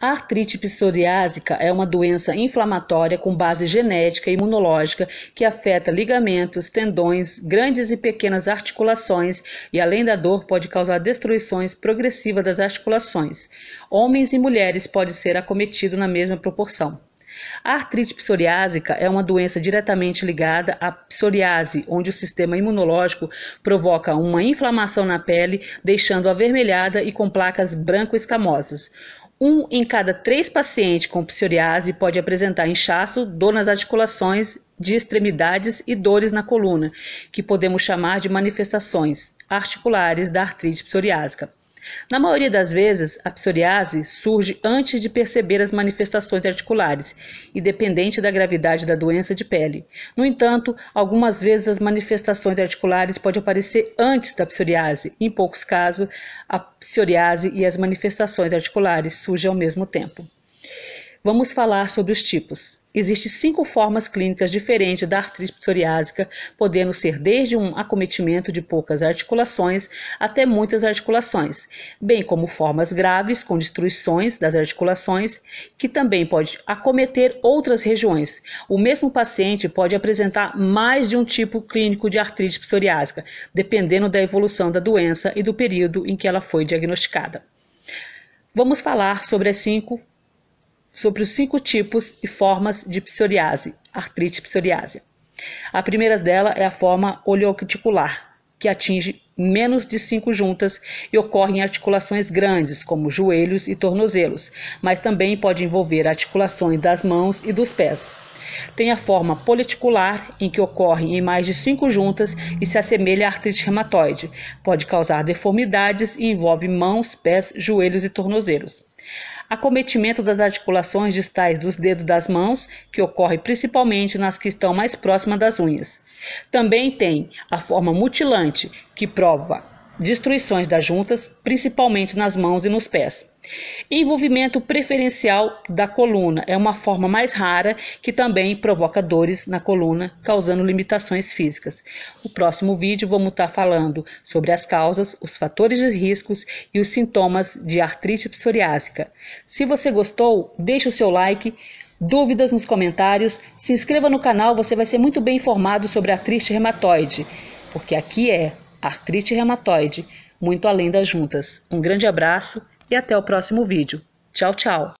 A artrite psoriásica é uma doença inflamatória com base genética e imunológica que afeta ligamentos, tendões, grandes e pequenas articulações e, além da dor, pode causar destruições progressivas das articulações. Homens e mulheres podem ser acometidos na mesma proporção. A artrite psoriásica é uma doença diretamente ligada à psoriase, onde o sistema imunológico provoca uma inflamação na pele, deixando avermelhada e com placas branco-escamosas. Um em cada três pacientes com psoriase pode apresentar inchaço, dor nas articulações, de extremidades e dores na coluna, que podemos chamar de manifestações articulares da artrite psoriásica. Na maioria das vezes, a psoriase surge antes de perceber as manifestações articulares, independente da gravidade da doença de pele. No entanto, algumas vezes as manifestações articulares podem aparecer antes da psoriase. Em poucos casos, a psoriase e as manifestações articulares surgem ao mesmo tempo. Vamos falar sobre os tipos. Existem cinco formas clínicas diferentes da artrite psoriásica, podendo ser desde um acometimento de poucas articulações até muitas articulações, bem como formas graves com destruições das articulações, que também pode acometer outras regiões. O mesmo paciente pode apresentar mais de um tipo clínico de artrite psoriásica, dependendo da evolução da doença e do período em que ela foi diagnosticada. Vamos falar sobre as cinco sobre os cinco tipos e formas de psoriase, artrite psoriásica. A primeira dela é a forma oleocuticular, que atinge menos de cinco juntas e ocorre em articulações grandes, como joelhos e tornozelos, mas também pode envolver articulações das mãos e dos pés. Tem a forma politicular, em que ocorre em mais de cinco juntas e se assemelha à artrite reumatoide. Pode causar deformidades e envolve mãos, pés, joelhos e tornozelos acometimento das articulações distais dos dedos das mãos, que ocorre principalmente nas que estão mais próximas das unhas. Também tem a forma mutilante, que prova destruições das juntas, principalmente nas mãos e nos pés. Envolvimento preferencial da coluna é uma forma mais rara que também provoca dores na coluna, causando limitações físicas. No próximo vídeo vamos estar tá falando sobre as causas, os fatores de riscos e os sintomas de artrite psoriásica. Se você gostou, deixe o seu like, dúvidas nos comentários, se inscreva no canal, você vai ser muito bem informado sobre a artrite reumatoide, porque aqui é artrite reumatoide, muito além das juntas. Um grande abraço e até o próximo vídeo. Tchau, tchau!